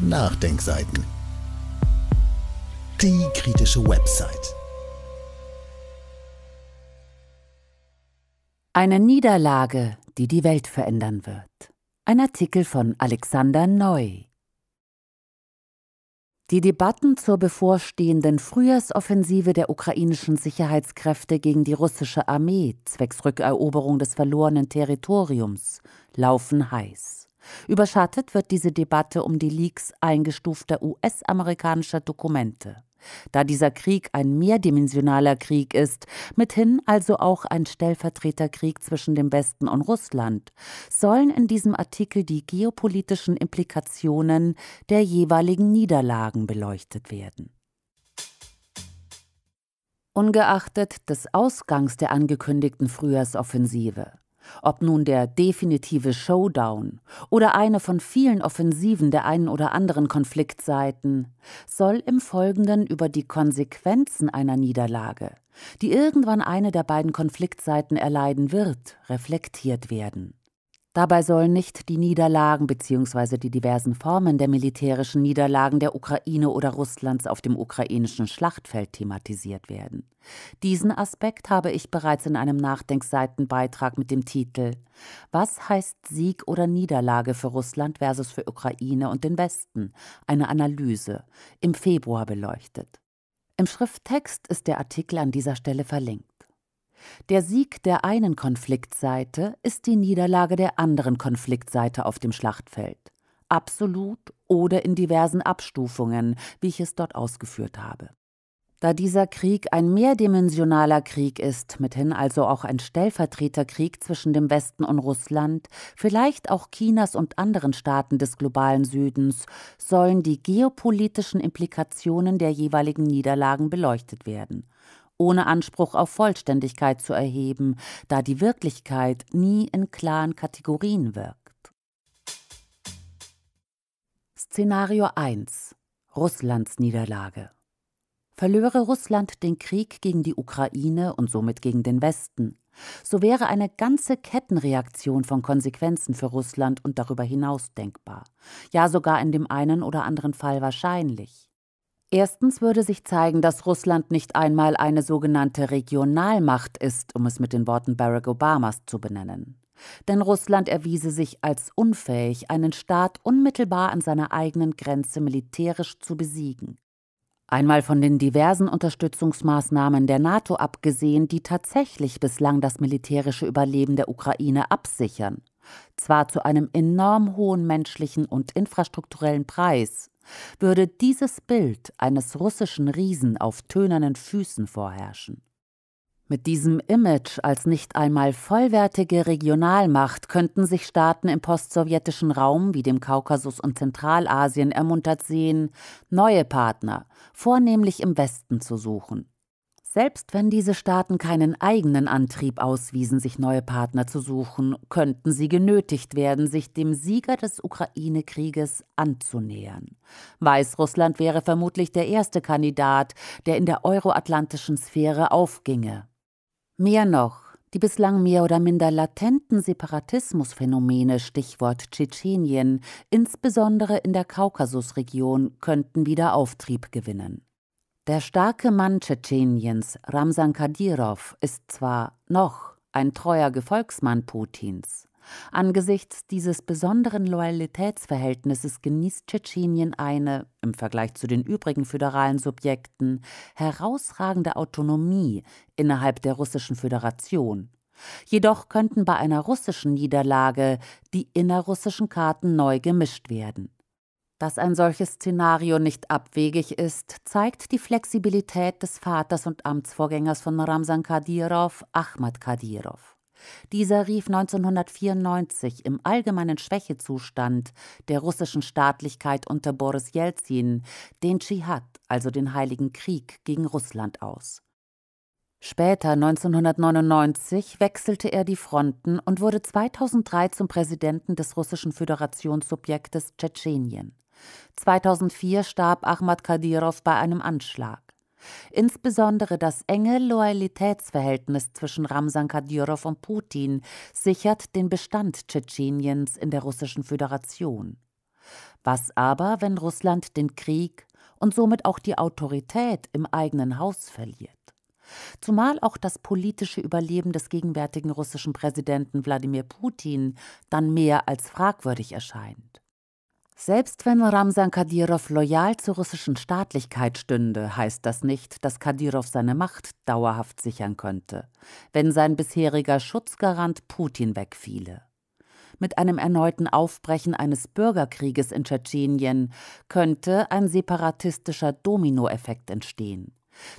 Nachdenkseiten. Die kritische Website. Eine Niederlage, die die Welt verändern wird. Ein Artikel von Alexander Neu. Die Debatten zur bevorstehenden Frühjahrsoffensive der ukrainischen Sicherheitskräfte gegen die russische Armee zwecks Rückeroberung des verlorenen Territoriums laufen heiß. Überschattet wird diese Debatte um die Leaks eingestufter US-amerikanischer Dokumente. Da dieser Krieg ein mehrdimensionaler Krieg ist, mithin also auch ein Stellvertreterkrieg zwischen dem Westen und Russland, sollen in diesem Artikel die geopolitischen Implikationen der jeweiligen Niederlagen beleuchtet werden. Ungeachtet des Ausgangs der angekündigten Frühjahrsoffensive ob nun der definitive Showdown oder eine von vielen Offensiven der einen oder anderen Konfliktseiten, soll im Folgenden über die Konsequenzen einer Niederlage, die irgendwann eine der beiden Konfliktseiten erleiden wird, reflektiert werden. Dabei sollen nicht die Niederlagen bzw. die diversen Formen der militärischen Niederlagen der Ukraine oder Russlands auf dem ukrainischen Schlachtfeld thematisiert werden. Diesen Aspekt habe ich bereits in einem Nachdenkseitenbeitrag mit dem Titel Was heißt Sieg oder Niederlage für Russland versus für Ukraine und den Westen? Eine Analyse im Februar beleuchtet. Im Schrifttext ist der Artikel an dieser Stelle verlinkt. Der Sieg der einen Konfliktseite ist die Niederlage der anderen Konfliktseite auf dem Schlachtfeld. Absolut oder in diversen Abstufungen, wie ich es dort ausgeführt habe. Da dieser Krieg ein mehrdimensionaler Krieg ist, mithin also auch ein Stellvertreterkrieg zwischen dem Westen und Russland, vielleicht auch Chinas und anderen Staaten des globalen Südens, sollen die geopolitischen Implikationen der jeweiligen Niederlagen beleuchtet werden ohne Anspruch auf Vollständigkeit zu erheben, da die Wirklichkeit nie in klaren Kategorien wirkt. Szenario 1 Russlands Niederlage Verlöre Russland den Krieg gegen die Ukraine und somit gegen den Westen, so wäre eine ganze Kettenreaktion von Konsequenzen für Russland und darüber hinaus denkbar, ja sogar in dem einen oder anderen Fall wahrscheinlich. Erstens würde sich zeigen, dass Russland nicht einmal eine sogenannte Regionalmacht ist, um es mit den Worten Barack Obamas zu benennen. Denn Russland erwiese sich als unfähig, einen Staat unmittelbar an seiner eigenen Grenze militärisch zu besiegen. Einmal von den diversen Unterstützungsmaßnahmen der NATO abgesehen, die tatsächlich bislang das militärische Überleben der Ukraine absichern. Zwar zu einem enorm hohen menschlichen und infrastrukturellen Preis, würde dieses Bild eines russischen Riesen auf tönernen Füßen vorherrschen. Mit diesem Image als nicht einmal vollwertige Regionalmacht könnten sich Staaten im postsowjetischen Raum wie dem Kaukasus und Zentralasien ermuntert sehen, neue Partner, vornehmlich im Westen zu suchen. Selbst wenn diese Staaten keinen eigenen Antrieb auswiesen, sich neue Partner zu suchen, könnten sie genötigt werden, sich dem Sieger des Ukraine-Krieges anzunähern. Weißrussland wäre vermutlich der erste Kandidat, der in der euroatlantischen Sphäre aufginge. Mehr noch, die bislang mehr oder minder latenten Separatismusphänomene, Stichwort Tschetschenien, insbesondere in der Kaukasusregion, könnten wieder Auftrieb gewinnen. Der starke Mann Tschetscheniens, Ramsan Kadyrov, ist zwar noch ein treuer Gefolgsmann Putins. Angesichts dieses besonderen Loyalitätsverhältnisses genießt Tschetschenien eine, im Vergleich zu den übrigen föderalen Subjekten, herausragende Autonomie innerhalb der Russischen Föderation. Jedoch könnten bei einer russischen Niederlage die innerrussischen Karten neu gemischt werden. Dass ein solches Szenario nicht abwegig ist, zeigt die Flexibilität des Vaters und Amtsvorgängers von Ramsan Kadyrov, Ahmad Kadyrov. Dieser rief 1994 im allgemeinen Schwächezustand der russischen Staatlichkeit unter Boris Jelzin den Dschihad, also den Heiligen Krieg gegen Russland aus. Später 1999 wechselte er die Fronten und wurde 2003 zum Präsidenten des russischen Föderationssubjektes Tschetschenien. 2004 starb Ahmad Kadyrov bei einem Anschlag. Insbesondere das enge Loyalitätsverhältnis zwischen Ramsan Kadyrov und Putin sichert den Bestand Tschetscheniens in der Russischen Föderation. Was aber, wenn Russland den Krieg und somit auch die Autorität im eigenen Haus verliert? Zumal auch das politische Überleben des gegenwärtigen russischen Präsidenten Wladimir Putin dann mehr als fragwürdig erscheint. Selbst wenn Ramsan Kadyrov loyal zur russischen Staatlichkeit stünde, heißt das nicht, dass Kadyrov seine Macht dauerhaft sichern könnte, wenn sein bisheriger Schutzgarant Putin wegfiele. Mit einem erneuten Aufbrechen eines Bürgerkrieges in Tschetschenien könnte ein separatistischer Dominoeffekt entstehen.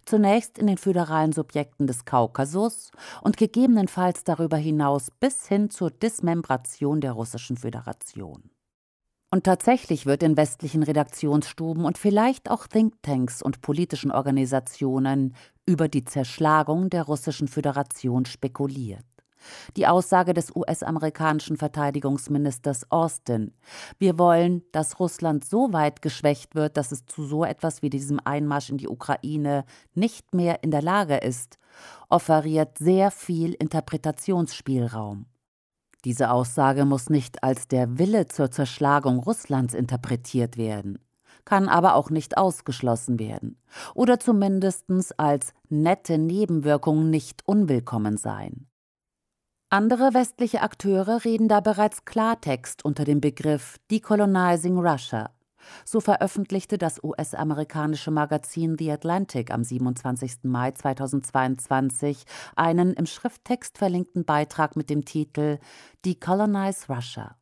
Zunächst in den föderalen Subjekten des Kaukasus und gegebenenfalls darüber hinaus bis hin zur Dismembration der Russischen Föderation. Und tatsächlich wird in westlichen Redaktionsstuben und vielleicht auch Thinktanks und politischen Organisationen über die Zerschlagung der russischen Föderation spekuliert. Die Aussage des US-amerikanischen Verteidigungsministers Austin. Wir wollen, dass Russland so weit geschwächt wird, dass es zu so etwas wie diesem Einmarsch in die Ukraine nicht mehr in der Lage ist, offeriert sehr viel Interpretationsspielraum. Diese Aussage muss nicht als der Wille zur Zerschlagung Russlands interpretiert werden, kann aber auch nicht ausgeschlossen werden oder zumindest als nette Nebenwirkung nicht unwillkommen sein. Andere westliche Akteure reden da bereits Klartext unter dem Begriff Decolonizing Russia so veröffentlichte das US-amerikanische Magazin The Atlantic am 27. Mai 2022 einen im Schrifttext verlinkten Beitrag mit dem Titel Decolonize Russia.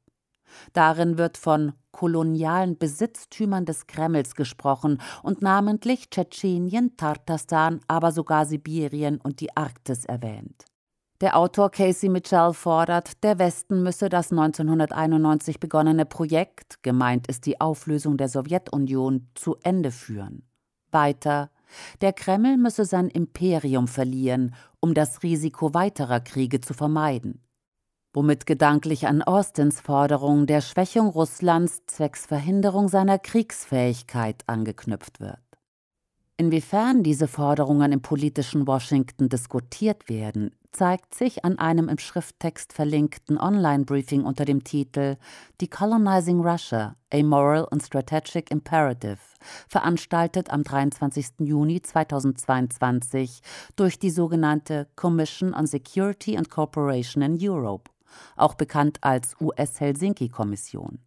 Darin wird von kolonialen Besitztümern des Kremls gesprochen und namentlich Tschetschenien, Tartarstan, aber sogar Sibirien und die Arktis erwähnt. Der Autor Casey Mitchell fordert, der Westen müsse das 1991 begonnene Projekt, gemeint ist die Auflösung der Sowjetunion, zu Ende führen. Weiter, der Kreml müsse sein Imperium verlieren, um das Risiko weiterer Kriege zu vermeiden. Womit gedanklich an Austins Forderung der Schwächung Russlands zwecks Verhinderung seiner Kriegsfähigkeit angeknüpft wird. Inwiefern diese Forderungen im politischen Washington diskutiert werden, zeigt sich an einem im Schrifttext verlinkten Online-Briefing unter dem Titel Decolonizing Russia – A Moral and Strategic Imperative, veranstaltet am 23. Juni 2022 durch die sogenannte Commission on Security and Cooperation in Europe, auch bekannt als US-Helsinki-Kommission.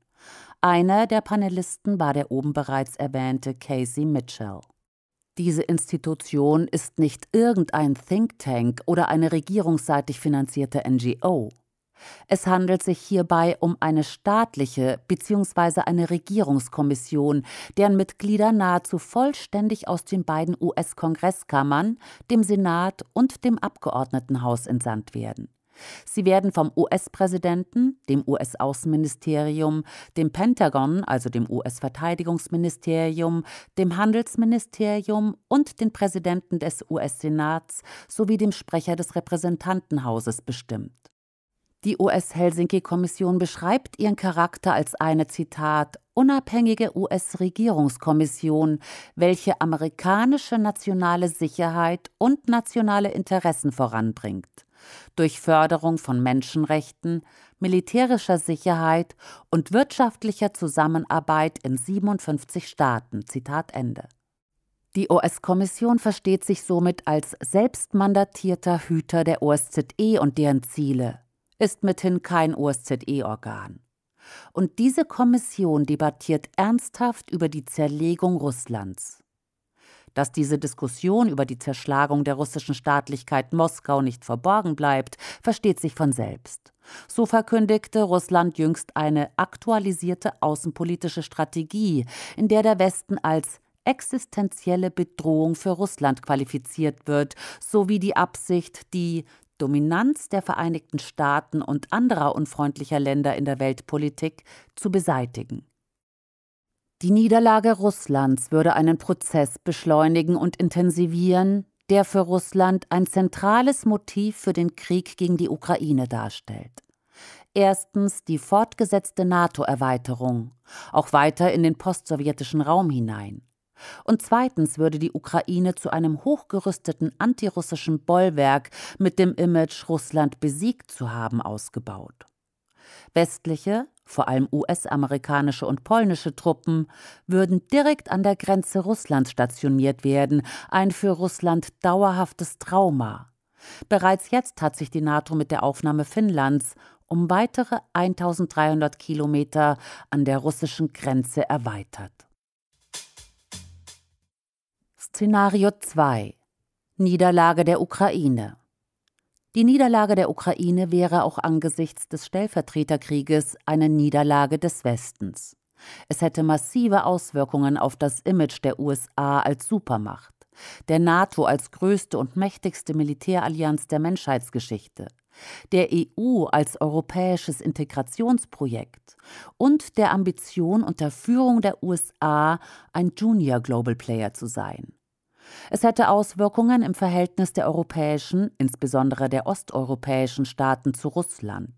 Einer der Panelisten war der oben bereits erwähnte Casey Mitchell. Diese Institution ist nicht irgendein Think Tank oder eine regierungsseitig finanzierte NGO. Es handelt sich hierbei um eine staatliche bzw. eine Regierungskommission, deren Mitglieder nahezu vollständig aus den beiden US-Kongresskammern, dem Senat und dem Abgeordnetenhaus entsandt werden. Sie werden vom US-Präsidenten, dem US-Außenministerium, dem Pentagon, also dem US-Verteidigungsministerium, dem Handelsministerium und den Präsidenten des US-Senats sowie dem Sprecher des Repräsentantenhauses bestimmt. Die US-Helsinki-Kommission beschreibt ihren Charakter als eine, Zitat, unabhängige US-Regierungskommission, welche amerikanische nationale Sicherheit und nationale Interessen voranbringt durch Förderung von Menschenrechten, militärischer Sicherheit und wirtschaftlicher Zusammenarbeit in 57 Staaten. Zitat Ende. Die OS-Kommission versteht sich somit als selbstmandatierter Hüter der OSZE und deren Ziele, ist mithin kein OSZE-Organ. Und diese Kommission debattiert ernsthaft über die Zerlegung Russlands dass diese Diskussion über die Zerschlagung der russischen Staatlichkeit Moskau nicht verborgen bleibt, versteht sich von selbst. So verkündigte Russland jüngst eine aktualisierte außenpolitische Strategie, in der der Westen als existenzielle Bedrohung für Russland qualifiziert wird, sowie die Absicht, die Dominanz der Vereinigten Staaten und anderer unfreundlicher Länder in der Weltpolitik zu beseitigen. Die Niederlage Russlands würde einen Prozess beschleunigen und intensivieren, der für Russland ein zentrales Motiv für den Krieg gegen die Ukraine darstellt. Erstens die fortgesetzte NATO-Erweiterung, auch weiter in den postsowjetischen Raum hinein. Und zweitens würde die Ukraine zu einem hochgerüsteten antirussischen Bollwerk mit dem Image, Russland besiegt zu haben, ausgebaut. Westliche, vor allem US-amerikanische und polnische Truppen, würden direkt an der Grenze Russlands stationiert werden, ein für Russland dauerhaftes Trauma. Bereits jetzt hat sich die NATO mit der Aufnahme Finnlands um weitere 1300 Kilometer an der russischen Grenze erweitert. Szenario 2 Niederlage der Ukraine die Niederlage der Ukraine wäre auch angesichts des Stellvertreterkrieges eine Niederlage des Westens. Es hätte massive Auswirkungen auf das Image der USA als Supermacht, der NATO als größte und mächtigste Militärallianz der Menschheitsgeschichte, der EU als europäisches Integrationsprojekt und der Ambition unter Führung der USA ein Junior Global Player zu sein. Es hätte Auswirkungen im Verhältnis der europäischen, insbesondere der osteuropäischen Staaten zu Russland.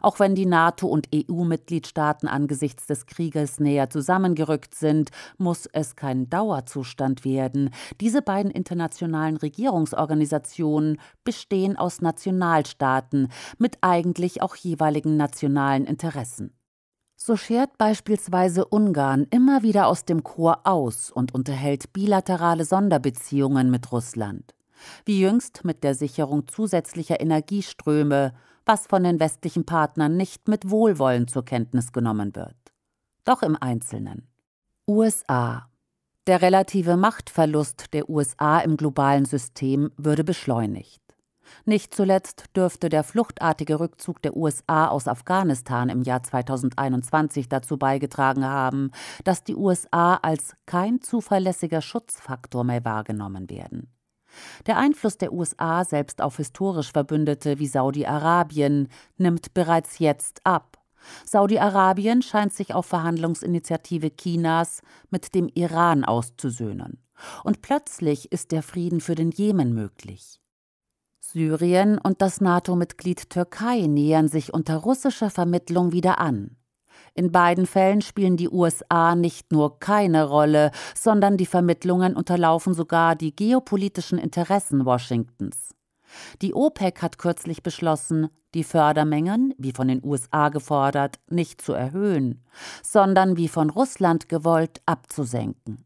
Auch wenn die NATO und EU-Mitgliedstaaten angesichts des Krieges näher zusammengerückt sind, muss es kein Dauerzustand werden. Diese beiden internationalen Regierungsorganisationen bestehen aus Nationalstaaten mit eigentlich auch jeweiligen nationalen Interessen. So schert beispielsweise Ungarn immer wieder aus dem Chor aus und unterhält bilaterale Sonderbeziehungen mit Russland. Wie jüngst mit der Sicherung zusätzlicher Energieströme, was von den westlichen Partnern nicht mit Wohlwollen zur Kenntnis genommen wird. Doch im Einzelnen. USA. Der relative Machtverlust der USA im globalen System würde beschleunigt. Nicht zuletzt dürfte der fluchtartige Rückzug der USA aus Afghanistan im Jahr 2021 dazu beigetragen haben, dass die USA als kein zuverlässiger Schutzfaktor mehr wahrgenommen werden. Der Einfluss der USA selbst auf historisch Verbündete wie Saudi-Arabien nimmt bereits jetzt ab. Saudi-Arabien scheint sich auf Verhandlungsinitiative Chinas mit dem Iran auszusöhnen. Und plötzlich ist der Frieden für den Jemen möglich. Syrien und das NATO-Mitglied Türkei nähern sich unter russischer Vermittlung wieder an. In beiden Fällen spielen die USA nicht nur keine Rolle, sondern die Vermittlungen unterlaufen sogar die geopolitischen Interessen Washingtons. Die OPEC hat kürzlich beschlossen, die Fördermengen, wie von den USA gefordert, nicht zu erhöhen, sondern wie von Russland gewollt abzusenken.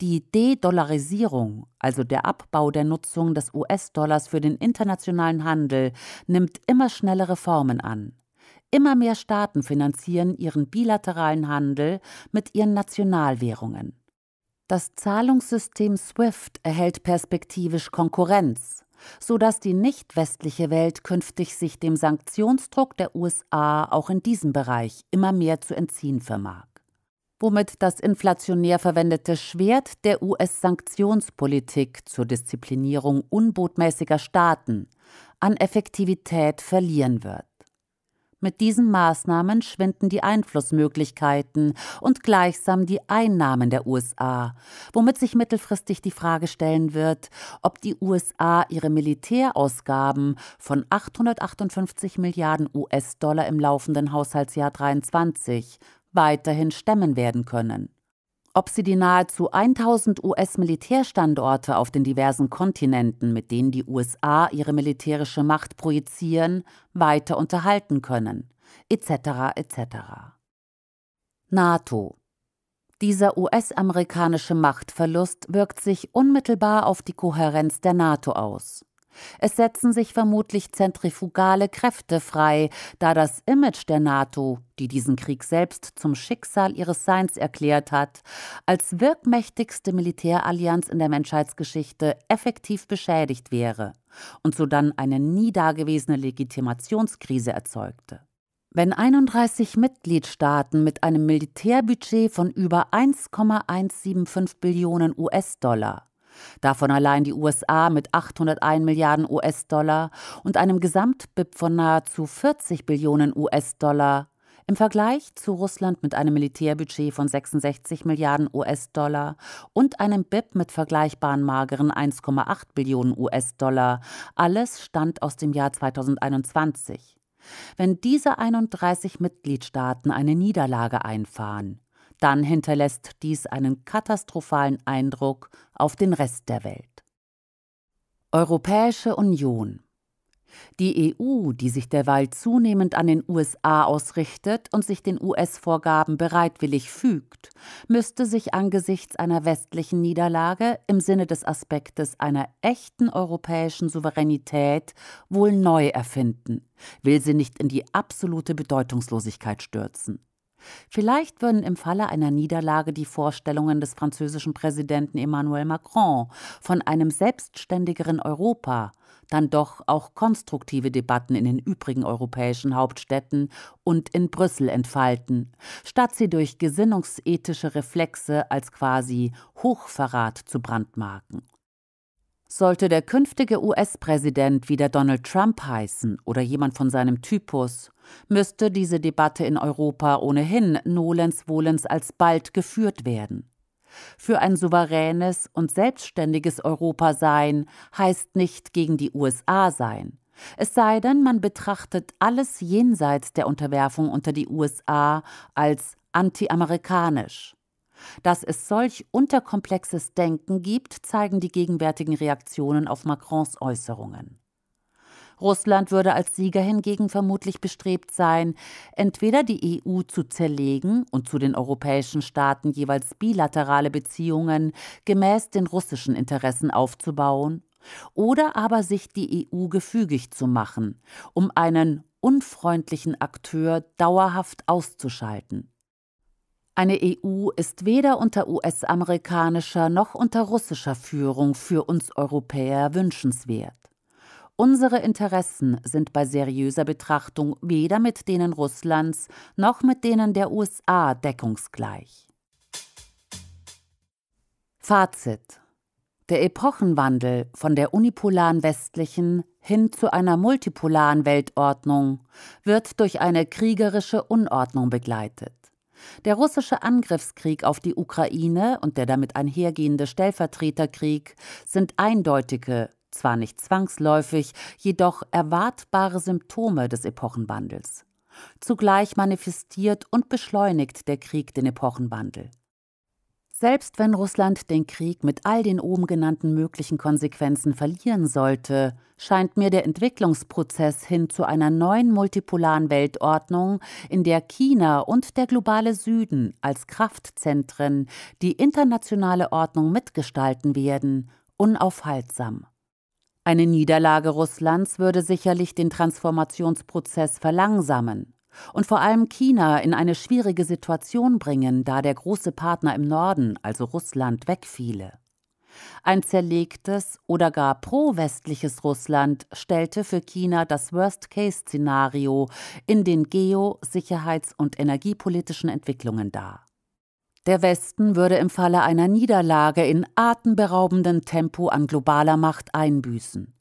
Die De-Dollarisierung, also der Abbau der Nutzung des US-Dollars für den internationalen Handel, nimmt immer schnellere Formen an. Immer mehr Staaten finanzieren ihren bilateralen Handel mit ihren Nationalwährungen. Das Zahlungssystem SWIFT erhält perspektivisch Konkurrenz, sodass die nicht westliche Welt künftig sich dem Sanktionsdruck der USA auch in diesem Bereich immer mehr zu entziehen vermag womit das inflationär verwendete Schwert der US-Sanktionspolitik zur Disziplinierung unbotmäßiger Staaten an Effektivität verlieren wird. Mit diesen Maßnahmen schwinden die Einflussmöglichkeiten und gleichsam die Einnahmen der USA, womit sich mittelfristig die Frage stellen wird, ob die USA ihre Militärausgaben von 858 Milliarden US-Dollar im laufenden Haushaltsjahr 23 weiterhin stemmen werden können. Ob sie die nahezu 1000 US-Militärstandorte auf den diversen Kontinenten, mit denen die USA ihre militärische Macht projizieren, weiter unterhalten können, etc. etc. NATO dieser US-amerikanische Machtverlust wirkt sich unmittelbar auf die Kohärenz der NATO aus. Es setzen sich vermutlich zentrifugale Kräfte frei, da das Image der NATO, die diesen Krieg selbst zum Schicksal ihres Seins erklärt hat, als wirkmächtigste Militärallianz in der Menschheitsgeschichte effektiv beschädigt wäre und sodann eine nie dagewesene Legitimationskrise erzeugte. Wenn 31 Mitgliedstaaten mit einem Militärbudget von über 1,175 Billionen US-Dollar Davon allein die USA mit 801 Milliarden US-Dollar und einem Gesamtbip von nahezu 40 Billionen US-Dollar im Vergleich zu Russland mit einem Militärbudget von 66 Milliarden US-Dollar und einem BIP mit vergleichbaren mageren 1,8 Billionen US-Dollar. Alles stammt aus dem Jahr 2021. Wenn diese 31 Mitgliedstaaten eine Niederlage einfahren, dann hinterlässt dies einen katastrophalen Eindruck auf den Rest der Welt. Europäische Union die EU, die sich derweil zunehmend an den USA ausrichtet und sich den US-Vorgaben bereitwillig fügt, müsste sich angesichts einer westlichen Niederlage im Sinne des Aspektes einer echten europäischen Souveränität wohl neu erfinden, will sie nicht in die absolute Bedeutungslosigkeit stürzen. Vielleicht würden im Falle einer Niederlage die Vorstellungen des französischen Präsidenten Emmanuel Macron von einem selbstständigeren Europa dann doch auch konstruktive Debatten in den übrigen europäischen Hauptstädten und in Brüssel entfalten, statt sie durch gesinnungsethische Reflexe als quasi Hochverrat zu brandmarken. Sollte der künftige US-Präsident wieder Donald Trump heißen oder jemand von seinem Typus, müsste diese Debatte in Europa ohnehin nolens wohlens alsbald geführt werden. Für ein souveränes und selbstständiges Europa sein heißt nicht gegen die USA sein. Es sei denn, man betrachtet alles jenseits der Unterwerfung unter die USA als antiamerikanisch. Dass es solch unterkomplexes Denken gibt, zeigen die gegenwärtigen Reaktionen auf Macrons Äußerungen. Russland würde als Sieger hingegen vermutlich bestrebt sein, entweder die EU zu zerlegen und zu den europäischen Staaten jeweils bilaterale Beziehungen gemäß den russischen Interessen aufzubauen, oder aber sich die EU gefügig zu machen, um einen unfreundlichen Akteur dauerhaft auszuschalten. Eine EU ist weder unter US-amerikanischer noch unter russischer Führung für uns Europäer wünschenswert. Unsere Interessen sind bei seriöser Betrachtung weder mit denen Russlands noch mit denen der USA deckungsgleich. Fazit der Epochenwandel von der unipolaren westlichen hin zu einer multipolaren Weltordnung wird durch eine kriegerische Unordnung begleitet. Der russische Angriffskrieg auf die Ukraine und der damit einhergehende Stellvertreterkrieg sind eindeutige, zwar nicht zwangsläufig, jedoch erwartbare Symptome des Epochenwandels. Zugleich manifestiert und beschleunigt der Krieg den Epochenwandel. Selbst wenn Russland den Krieg mit all den oben genannten möglichen Konsequenzen verlieren sollte, scheint mir der Entwicklungsprozess hin zu einer neuen multipolaren Weltordnung, in der China und der globale Süden als Kraftzentren die internationale Ordnung mitgestalten werden, unaufhaltsam. Eine Niederlage Russlands würde sicherlich den Transformationsprozess verlangsamen, und vor allem China in eine schwierige Situation bringen, da der große Partner im Norden, also Russland, wegfiele. Ein zerlegtes oder gar pro-westliches Russland stellte für China das Worst-Case-Szenario in den geo-, sicherheits- und energiepolitischen Entwicklungen dar. Der Westen würde im Falle einer Niederlage in atemberaubendem Tempo an globaler Macht einbüßen.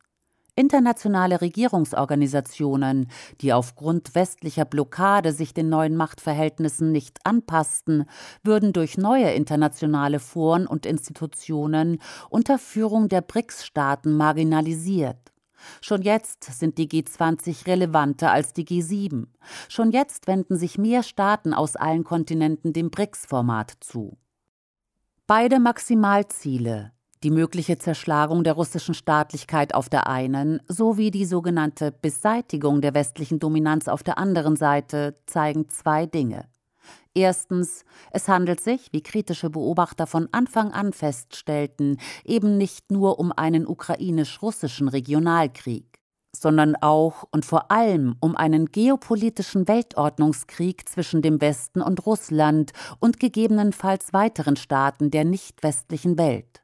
Internationale Regierungsorganisationen, die aufgrund westlicher Blockade sich den neuen Machtverhältnissen nicht anpassten, würden durch neue internationale Foren und Institutionen unter Führung der BRICS-Staaten marginalisiert. Schon jetzt sind die G20 relevanter als die G7. Schon jetzt wenden sich mehr Staaten aus allen Kontinenten dem BRICS-Format zu. Beide Maximalziele die mögliche Zerschlagung der russischen Staatlichkeit auf der einen sowie die sogenannte Beseitigung der westlichen Dominanz auf der anderen Seite zeigen zwei Dinge. Erstens, es handelt sich, wie kritische Beobachter von Anfang an feststellten, eben nicht nur um einen ukrainisch-russischen Regionalkrieg, sondern auch und vor allem um einen geopolitischen Weltordnungskrieg zwischen dem Westen und Russland und gegebenenfalls weiteren Staaten der nicht westlichen Welt.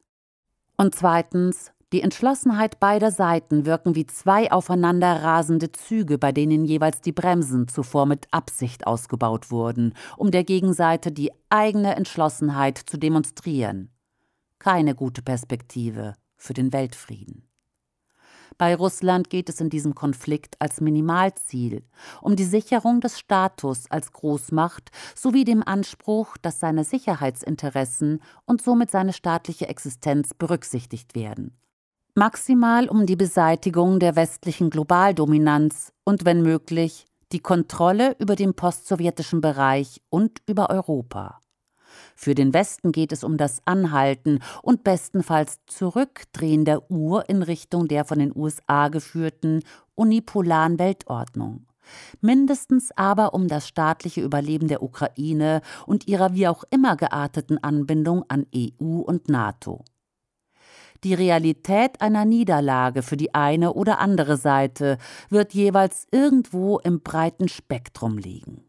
Und zweitens, die Entschlossenheit beider Seiten wirken wie zwei aufeinander rasende Züge, bei denen jeweils die Bremsen zuvor mit Absicht ausgebaut wurden, um der Gegenseite die eigene Entschlossenheit zu demonstrieren. Keine gute Perspektive für den Weltfrieden. Bei Russland geht es in diesem Konflikt als Minimalziel um die Sicherung des Status als Großmacht sowie dem Anspruch, dass seine Sicherheitsinteressen und somit seine staatliche Existenz berücksichtigt werden maximal um die Beseitigung der westlichen Globaldominanz und wenn möglich die Kontrolle über den postsowjetischen Bereich und über Europa. Für den Westen geht es um das Anhalten und bestenfalls Zurückdrehen der Uhr in Richtung der von den USA geführten unipolaren Weltordnung mindestens aber um das staatliche Überleben der Ukraine und ihrer wie auch immer gearteten Anbindung an EU und NATO. Die Realität einer Niederlage für die eine oder andere Seite wird jeweils irgendwo im breiten Spektrum liegen.